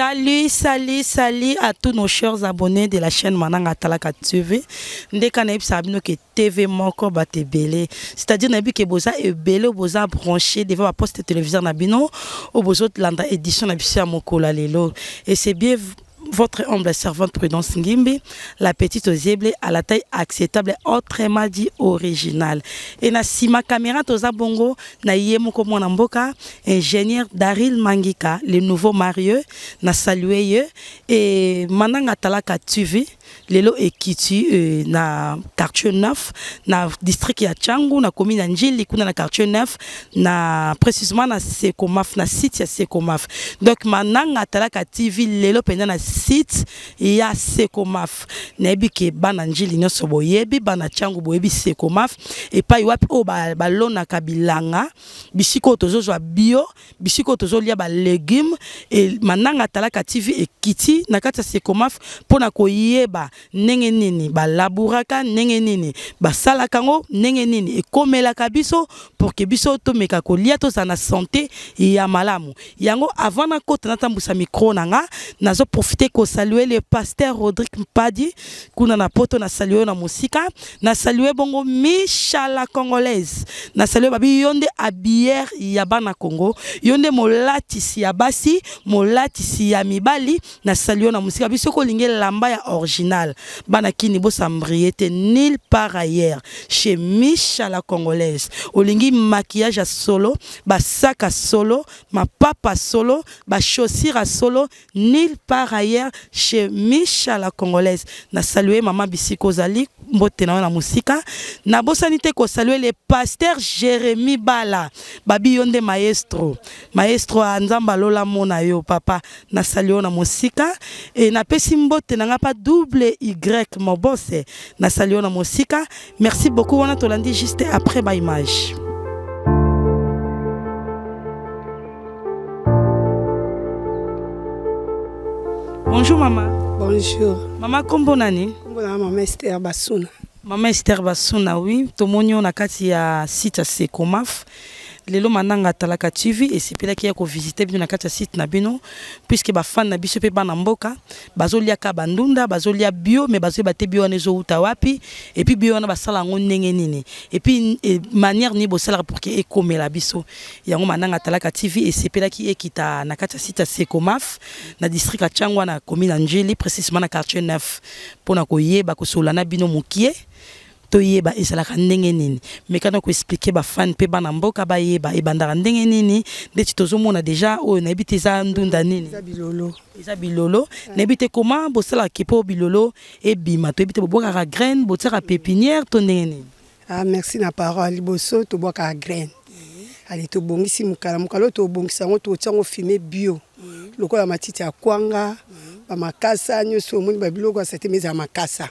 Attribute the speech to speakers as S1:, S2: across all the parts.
S1: Salut, salut, salut à tous nos chers abonnés de la chaîne Mananga Talaka TV. Nous avons ibsa ke TV moko ba tebele. C'est-à-dire que bi ke boza vous boza branché devant la poste de télévision. bino au bozo l'édition édition na à ya mokola lelo. Et c'est bien votre humble servante Prudence Ngimbi, la petite aux à la taille acceptable, autrement dit originale. Et si ma caméra toza bongo, na yemo à mon ingénieur Daril Mangika, le nouveau marié, na salué et mananga talaka TV lelo ekiti euh, na quartier 9 na district ya Changu na commune na Njili kuna na quartier 9 na précisément na Sekomaf na site ya Sekomaf donc mananga talaka TV lelo penda na site ya Sekomaf nebi ke bana Njili nyonso boyebi bana Changu boyebi Sekomaf o wapi oh, balon na kabilanga, bisiko tozozwa bio bisiko ba légumes et mananga talaka TV ekiti na Sekomaf, Sekomaf koye ba nini, Ba nini balabouraka n'engenini nini basalaka kango, ndenge nini ekomelaka biso pour que biso liato kolia tozala na sante ya malamu yango avant nakota natambusa micro nazo nga ko saluer le pasteur Rodrick mpadi kuna na poto Na saluer na na nasalue bongo misha la congolaise saluer babi Yonde Abier bière ya bana congo Yonde molatisi ya basi molatisi ya mibali na saluer na musique biso kolingi ya original banaki banakini bosambrie était nil par ailleurs chez micha la congolaise olingi maquillage à solo sac à solo papa solo chaussure à solo nil par ailleurs chez micha la congolaise na salué maman bisika zali, mbotena na musika na bosani ko saluer le pasteur Jérémy bala babi yonde maestro maestro anzamba lola mona yo papa nasali na mosika e mbote na double y mobose nasali yo na musika merci beaucoup wana tolandi juste après image Bonjour maman. bonjour mama nkombo nani nkombo na mama ester basuna mama ester basuna wi tomoni yo na kati ya site ya secomaf lelo mananga atalaka tv esepelaki ya kovisite bino na kati ya site na bino puiske bafane na biso mpe bana mboka bazolia kaka bandunda bazolia bio me bazoyeba te bio wana ezowuta wapi epuis bio wana basala yango ndenge nini epuis e, manière nini bosalaka pourke ekomela biso yango mananga atalaka tv esepelaki ekita na kati ya site ya secomaf na district ya tiango wana komi na njeli précisement na quartier 9 mpona koyeba kosolana bino mokie toyeba ezalaka ndenge nini me kana fan pe mpe bana mboka bayeba ebandaka ndenge nini tozo mona deja oyo nayebi te eza ndunda nini eza bilolo nayebi te koma kipo, po bilolo ebima bo te ka graine à pépinière to ndenge
S2: ah, merci na parole liboso ka graine mhm. ale mukala mukalo to bongisa ngo to totiango fumé bio mhm. lokola matiti ya kwanga mhm. bamakasa nyonso omoni babiloko ya à meza mise makasa ma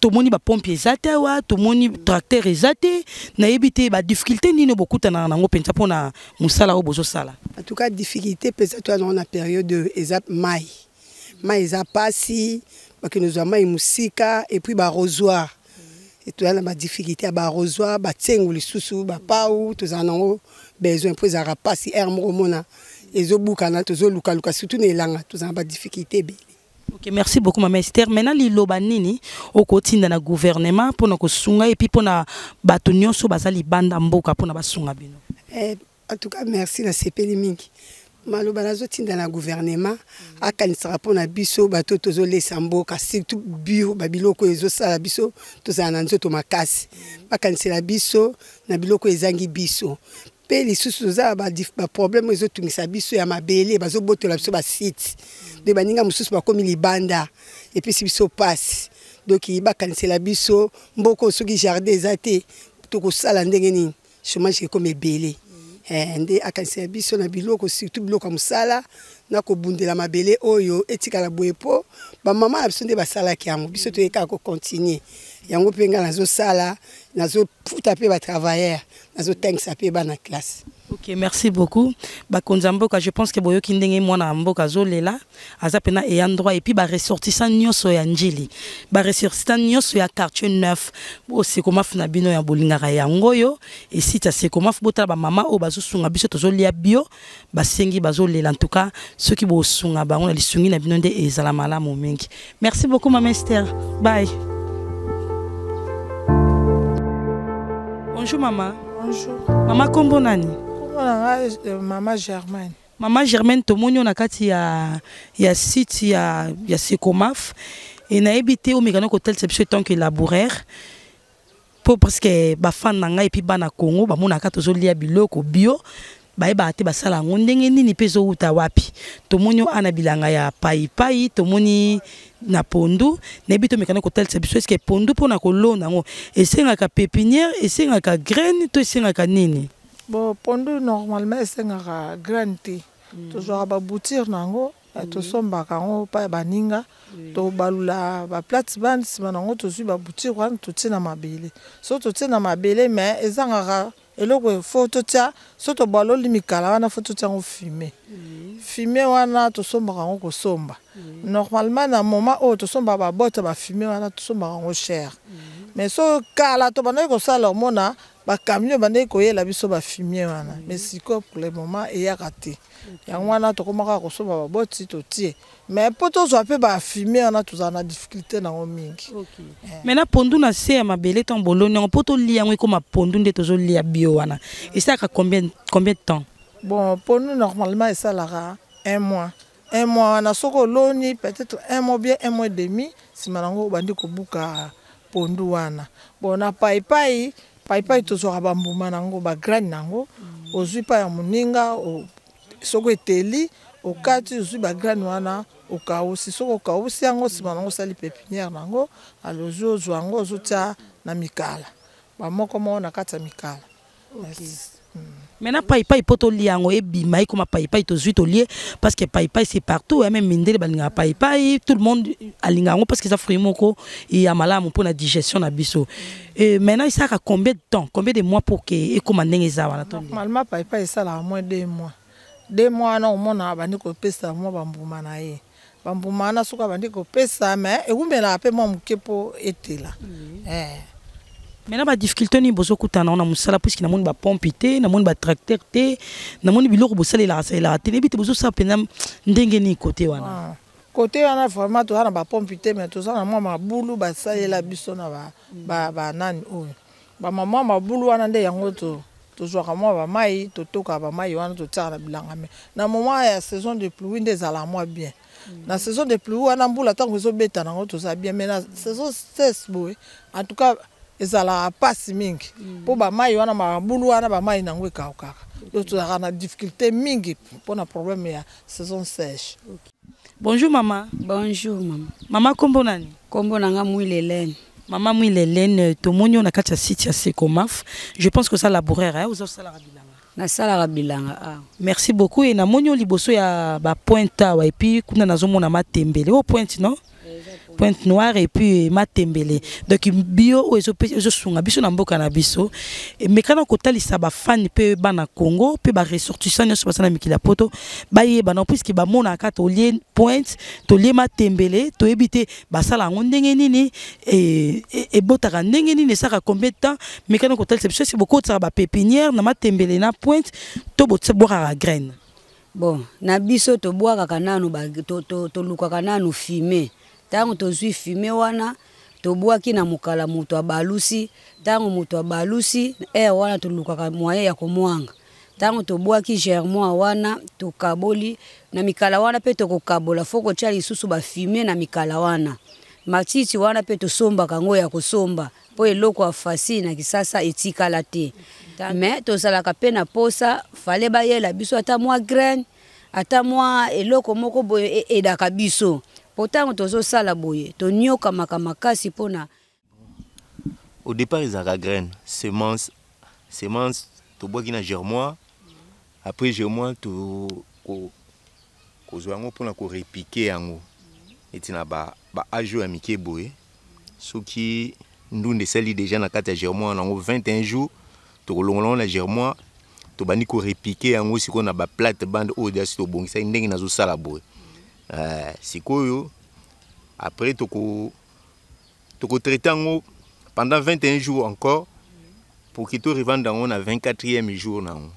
S1: tomoni ba eza te awa tomoni tracteur na te nayebi te badifficulté nini bokutanaka nango mpenza mpona mosala oyo bozosala
S2: en tout cas difficulté mpenza toyazango na période eza mai mai eza mpasi bakende ozwa mai mosika epuis barosoir toza na badifficulté ya barosoir batiengo lisusu bapau tozala nango besoin mpo ezo mpasi aire moko omona ezobukana luka surtout na elanga tozala ba difficulté be
S1: ok merci beaucoup mama ester maintenant liloba nini okotinda na gouvernement mpona kosunga epuis mpona bato nyonso baza libanda mboka mpona basunga bino
S2: eh, en tout cas merci nasepeli mingi maloba nazotinda na gouvernement mm. akanisaka mpona biso bato tozolesa mboka surtout bio babiloko ezosala biso tozala na nzoto makasi mm. bakanisela biso na biloko ezangi biso mpe lisusu toza baproblème ezotungisa biso ya mabele bazobotola biso basite mm. do baninga mosusu bakomi libanda epesi biso pasi donk bakanisela biso mboka oyo soki jardin eza te tokosala ndenge nini chômage ekomi ebele mm. eh, nde akanisela biso na biloko surtout biloko ya mosala na kobundela mabele oyo etikala boye mpo bamama na biso nde basalaki yango biso toyekaka kocontinue yango mpe ngai nazosala que je pense que je pense classe
S1: ok merci beaucoup je pense je pense ke que ndenge pense que mboka pense que je pense que je ressortissant que ya njili ressortissant nyoso ya quartier je pense na bino ya que Si pense que je pense botala je pense que biso pense bio basengi qui que je pense que je lisungi na bino pense ezala mala merci beaucoup ma que bye Bonjour maman.
S3: Bonjour. Maman kombo nani? Euh, maman Germaine.
S1: Maman Germaine tomoni na kati ya ya site ya ya Sekomaf et na ebité au mekano hôtel c'est tant que labouraire parce que ba fan na et puis ba na Congo ba mona ka tozo lia biloko bio bayebaka te basala yango ndenge nini mpe ezowuta wapi tomoni oyo na bilanga ya paipai tomoni na pondu nayebi to mekani kotalisa biso eske pondu mpona kolona yango esengaka pépinière esengaka graine to esengaka nini
S3: bon pondu normalement esengaka graine te mm. tozwaka baboutire na yango mm. tosombaka yango epai ya baninga mm. tobalula baplate bande nsima na yango tozwi baboutire wana totie na mabele so totie na mabele me ezangaka eloko oyo fo totia so tobwala olimikala wana fo totia yango fume fume wana tosombaka yango kosomba normalement na moma oyo tosombaka babote bafume wana tosombaka yango chere mm -hmm. mais so kala to bandaki kosala omona bakamio ebandaki koyela biso bafimie wana mm. mais siko pour le moment eyaka te yango wana tokomaka kosomba baboti totie mais mpo tozwa mpe bafimie wana tozala na difficulté nango mingi eh.
S1: maintenant pondu na se ya mabele ntango boloni yango mpo tolia yango ekoma pondu nde tozolia bio wana esalaka combien de temps
S3: bon pondu normalement esalaka un mois un mois wana soki oloni peut-être un mois bien un mois et demi nsima nango obandi kobuka pondu wana bon na paipai paipai tozwaka bambuma na yango bagrane na yango ozwi mpa ya moninga soko eteli okati ozwi bagrane wana okausi soki okausi yango nsima nango osali pépinière na yango ali ozwi ozwa yango ozotia na mikala bamoko moko na kati ya mikala
S4: okay. yes.
S1: maintenant paipai mpo tolia yango ebima ekoma paipai tozwi tolie parce que paipai c'est partout ya même mindele balingaka paipai tout le monde alinga yango parce que eza fruit moko ya malamu mpona digestion na biso maintenant esalaka combien de temps combien de mois pour ke ekoma ndenge eza wana
S3: normalement paipai esalaka moins deux mois deux mois wana omona abandi kopesa mwa bambuma na ye eh. bambuma wana soki abandi kopesa me ekumelaka mpe mwa moke mpo etela eh.
S1: maintenant badifficulté nini bozokutana na mosala puiske namoni bapompe te namoni batracteur te namoni biloko bosalelaka salelaka te nayebi te bozosala mpenza ndenge nini kote wana
S3: kote ah, wana vraiment toza na bapompe te mai toza na mwa mabulu basalela biso na banani oyo bamamwa mabulu wana nde yango tozwaka mwa bamai totokaka bamai wana totiaka na bilanga mai na moma ya saison de pluie nde ezalaka mwa bien na saison de pluie wana mbula ntango ezobeta nango toza bien mai na saison 16 boye en tout cas ezalaka mpasi mingi mpo mm. bamai wana mabulu wana bamai nango ekaukaka yo tozalaka na difficulté mingi na problème ya saison sege
S1: bonjour mama bonjour mama mama nkombo nani nkombo nanga mama mwile elene euh, tomoni yo na kati ya site ya secomaf je pense kozala bourere hein, ozosalaka bilanga nasalaka bilanga awa ah. merci beaucoup e namoni yo liboso ya bapointe awa epuis kuna nazomona matembele o pointe non Pointe Noire et puis Matembele. Donc bio ezosunga biso na mboka na biso mais kana fan pe ba na congo mpe baressortissant nyonso baza na mikili ya poto bayebana puiske mona tolie pointe tolie matembele toyebi te ni yango ndenge nini ebotaka e, e ndenge nini esaka combien de temps mais kana kotalisa biso esi ba pépinière na matembele na pointe to la graine bon na biso to to tolukaka nanu fumé ntango tozwi fume wana tobwaki na mokala moto abalusi ntango moto abalusi aire wana tolukaka moyen ya komwanga ntango tobwaki germoin wana tokaboli na mikala wana mpe tokokabola fo kotya lisusu bafume na mikala wana matiti
S4: wana mpe tosombaka yango ya kosomba mpo eloko ya fasi na kisasa etikala te me tozalaka mpe na posa fale bayela biso ata mwa graine ata
S1: mwa eloko moko boye e-, edaka biso po ntango tozosala boye toniokamaka
S5: makasi mpona
S3: au départ ezalaka graine semence semence tobwaki na germoir après germoir kozwa yango mpona korepike yango eti na baage oyo ya mike boye soki ndunda esali deja na kati ya germoir nango 21 jours tokolongolango na germoir tobandi korepike yango sikoyo na baplate bande oyo dasi tobongisaki ndenge nazosala boye uh, eh, sikoyo après toko toko traiter pendant 21 jours encore pour qu'il to revende ngo a 24e jour nango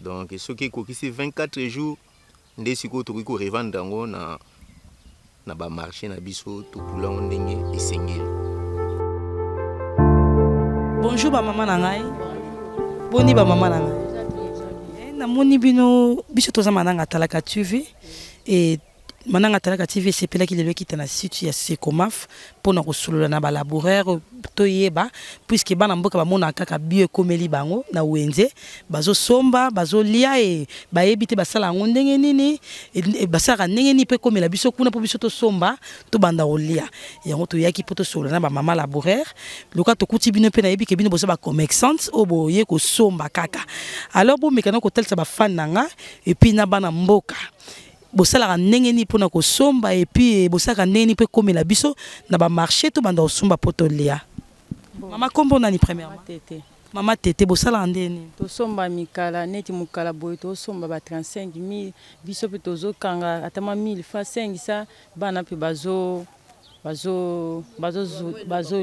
S3: donc soki c'est 24 jours nde sikoyo tokoki revende yango na, na marché na biso tokula yango ndenge esengeli
S1: bonjour bamama na ngai
S5: boni bamama na ngai
S1: eh, moni bino biso toza mananga atalaka tv et maintenant atalaka ti vc pelaki lelo ekita na site ya secomaf mpona kosolola na balaboureur toyeba puiske bana mboka bamonaka kaka bio ekomeli bango na wenze bazosomba bazolia e bayebi te basala yango ndenge nini basalaka ndenge nini mpe ekomela biso kuna mpo biso tosomba tobanda kolia yango toyaki mpo tosolola na bamama laboureur loka tokuti bino mpe nayebi ke bino boza bacommerçante oyo boye kosomba kaka alors bomekana kotalisa bafane na nga epuis na bana mboka bosalaka ndenge nini mpona kosomba epuis eh, bosalaka ndenge nini mpo ekomela biso na bamarché to banda kosomba mpo tolia mama kombo nani premièrement mama tete bosalaka ndeni tosomba mikala neti mokala boye tosomba ba 35 000 biso mpe tozokanga atama 1000 fa 5 sa bana mpe bazolia bazo, bazo, bazo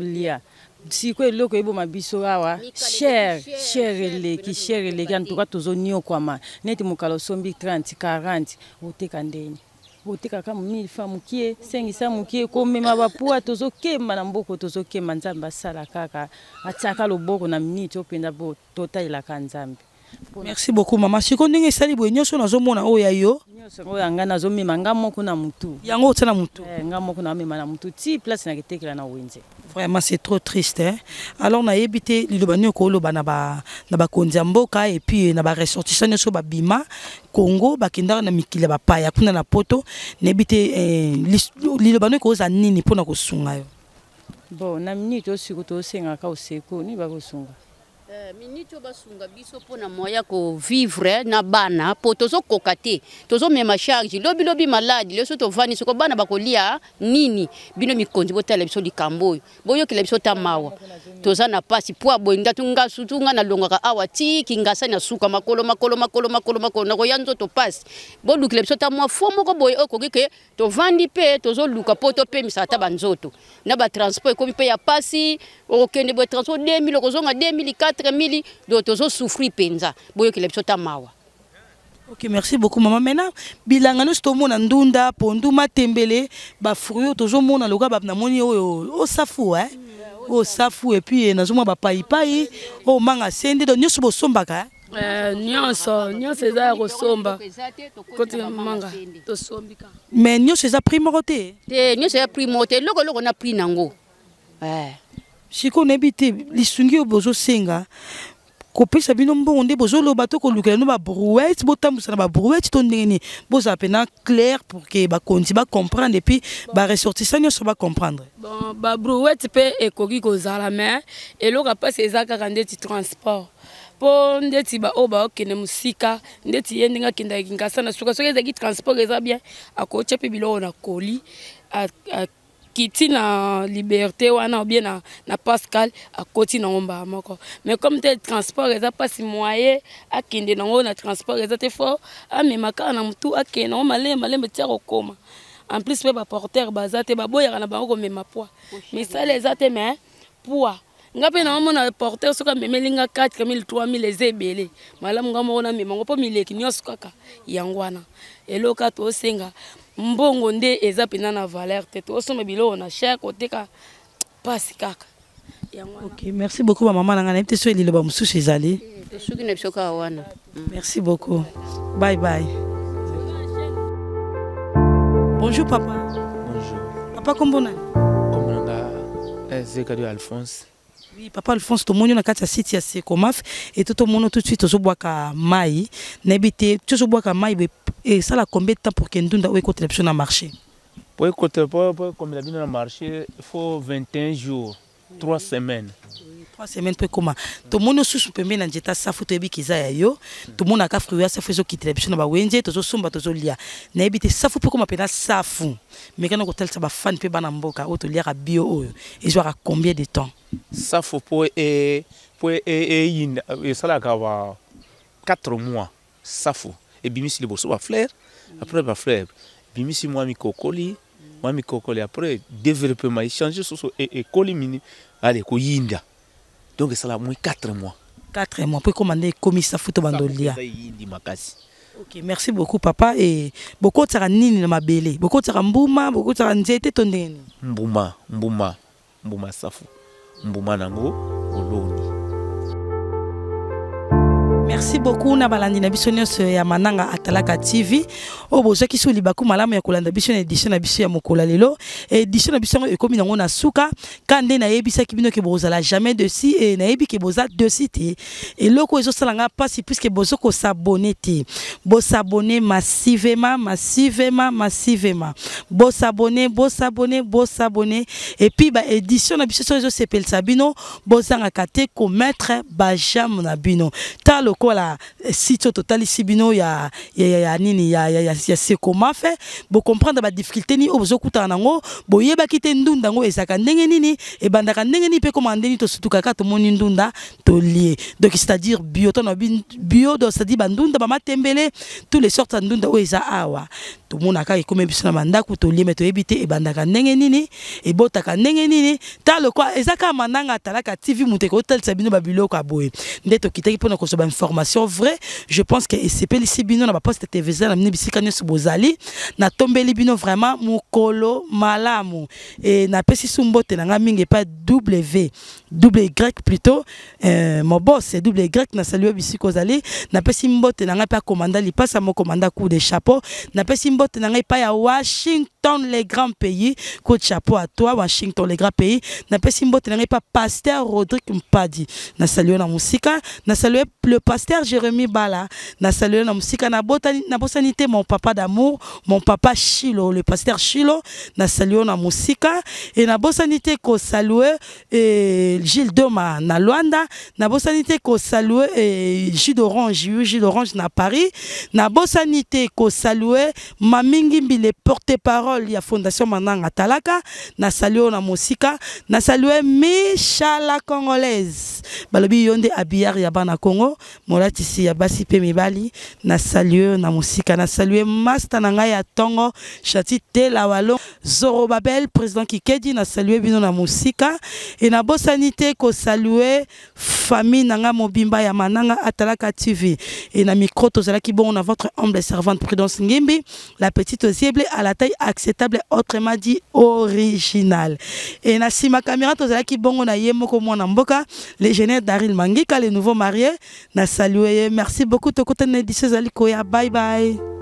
S1: siko eloko eboma biso awa cher cher eleki cher eleki antuka tozoniokwama neti mokala osombi 30 40 oteka ndenge oteka ka mille franc mokie sengisa mokie komema bapwa tozokema na mboka tozokema nzambe asala kaka atiaka loboko na miniti openza bo totalelaka nzambe merci beaucoup mama siko ndenge esali boye nyonso nazomona oyo ya yo oyo yanga nazomema nga moko na motu yango ota na motu eh, nga moko namema na motu ti place naketekela na wenze vraiment c'est trop triste hein? alors nayebi te liloba nini okoloba na bakonzi ya mboka epuis eh, na baressortissant nyonso babima congo bakendaka na mikili ya bapaya kuna na poto nayebi te eh, liloba nini ekoza nini mpona kosunga yo
S5: bon na minute osiko tosengaka oseko nini bakosunga Eh, miniti oyo basunga biso mpona moya kovivre eh, na bana po tozokoka te tozomema charge lobilobi maladi leso tovandi soko bana bakolia nini bino mikonzi botala biso likambo oyo boyokela biso ta mawa toza na mpasi po aboye ndatunga sutunga nalongaka awa tiki ngasani na suka makolo makolo makolo makolo makolo nakoya nzoto mpasi bolukela biso ta mwa fo moko boye okoki ke tovandi mpe tozoluka po topemisa ata banzoto na batransport ekomi mpe ya mpasi okokende boye transport 2000 okozonga 2004 4 000 donc tozosouffrir mpenza boyokela biso ta mawa
S1: ok merci beaucoup mama maintenant bilanga nyonso tomona ndunda pondu matembele bafruit oyo tozomona lokola namoni oyo osafu e oyo safu epuis eh? mm, eh, nazomona bapaipai oyo manga sende donc nyonso bosombaka
S4: eh? nyonso nyonso eza ya kosomba koti manga tosombi kaka
S1: mais nyonso eza prix moko te te nyonso eza prix moko te eloko eloko na prix nango sikoyo nayebi te lisungi oyo singa. kopesa bino mbongo nde bozoloba to kolukela no babrouette botambusa na babrouette to ndenge nini bozala mpena clair pour ke bakonzi bacomprendre epuis baressortissa nyonso bacomprendre
S4: bon babrouette mpe ekoki kozala mais eloko mpasi eza kaka ndeti transport mpo ndeti baoyo ne musika, ndeti ye ndenge akendaki nkasa na suka suka ezalaki transport eza bien akootya mpe na koli akiti na liberté wana obie na, na pascal akoti nango mbala moko mais comme te transport eza mpasi moye akende nango na transport eza te fort amema kaka na motu akende nango malembe malembe tia kokoma en plus mpe baporter baza te baboyaka na bango komema poids misala eza te mais poids nga mpe naomona porter soki amemeli nga 4000 3000 eza ebele malamu nga moko namema ngo mpo mileki nyonso kaka yango wana eloko tosenga mbongo nde eza mpenza na valeur te tosomba biloko na cher koteka
S5: mpasi kaka
S1: ok merci beaucoup bamama na ngai nayebi te so eliloba mosusu ezali
S5: soki na biso kaka wana
S1: mm. merci beaucoup bye bye
S5: bonjour papa bonjour papa kombona
S3: kombonanga eh, zekadu alphonse
S1: papa Alphonse, tout le monde est site ya Sekomaf et tout le monde tout de suite au boaka mai. N'habite toujours boaka mai et eh, ça la combien de temps pour que nous ayons contribution à marché.
S3: Pour contribuer pour combien de marché, il faut 21 jours, 3 semaines trois
S1: semaines mpe ekoma tomoni osusu pembeni na nzeta safu toyebi ke eza ya yo tout tomonaka fruit ya to zo biso na bawenze tozosomba tozolia nayebi te safu mpe ekoma mpena ça mekana kotalisa bafani mpe bana mboka oyo toliaka bio vois à combien de temps
S3: et mpo mpo eyinda e, e e ka ba 4 mois le bosso va fleur, après moi mi kokoli moi mi kokoli après développement développe sur et et ekoli mini ko yinda donc ça moins 4 mois
S1: 4 mois pour commander commissa photo bandolia. merci beaucoup papa Et Beaucoup bokotisaka nini na mabele bokotisaka mbuma bokotisaka nzete to
S3: mbuma mbuma mbuma safu mbuma nango
S1: merci beaucoup na balandi na biso ya mananga atalaka tv oyo bozwaki so libaku malamu ya kolanda biso na édition na biso ya mokolo lelo édition na biso yango ekómi nango na suka ka nde nayebisaki bino ke bozala jamais si e nayebi ke boza si te eloko ezosala nga mpasi puiske bozo kosabone te bosabone massivema massivema massivema bosabone bosabone bosabone epui ba na biso so ezosepelisa bino bozangaka te kometre bajame na bino talo lokola site oyo totalisi bino ya, ya, ya, ya nini ya, ya, ya, ya comprendre bocomprendre difficulté ni oyo bozokutana nango boyebaki te ndunda ngo esaka ndenge nini ebandaka ndenge nini mpe to ndeni tosukaka moni ndunda tolie donc c'est-à-dire bio to na bio donc c'est-à-dire bandunda bamatembele tous les sortes ndunda oyo eza awa tomonaka ekomi biso na bandako tolieme toyebi te ebandaka ndenge nini ebotaka ndenge nini ta quoi mananga kaka mandanga talaka tv moto ekotalisa bino babiloko ya boye nde tokitaki mpona kozwa bainformation vrai je pense ke esepelisi bino na baposte tvz na bino bisika nyonso bozali natombeli bino vraiment mokolo malamu e napesi su mbote na nga mingi epai w double y plutôt euh, mobos w y na salue bisika ozali napesi mbote na ngai mpe akomanda lipasa mokomanda coup de chapeau napesi mbote na pas à ya washington les grands pays cote chapeau à toi washington les grands pays na napesi mbote na ngai pas Pasteur rodrigue mpadi nasalue na na nasalue le pasteur Jérémy bala na nasalue na mosika na bosanité mon papa d'amour mon papa chilo le Pasteur chilo na salué na musique. Et nabosani te kosalue eh, Gilles doma na na bosanité ko kosalue eh, jus d'orange jus d'orange na paris na bosanité ko kosalue mingi mbile porte parole ya fondation mananga talaka na oyo na musika nasali na michala congolaise balobi Yonde nde abiyar ya bana congo si ya basi Pemibali, mibali na musika nasali masta na ngai ya tongo chati tela walo zoro babel président kikedi na bino na musika e ko salue famille nanga mobimba ya mananga atalaka tv et na micro tozalaki bon na votre humble servante prudence ngimbi la petite cible à la taille acceptable autrement dit original et na sima caméra tozalaki bongo na yemo ko mwana mboka jeunes daril mangika les nouveaux mariés na salué merci beaucoup tokotana édition ezali koya bye bye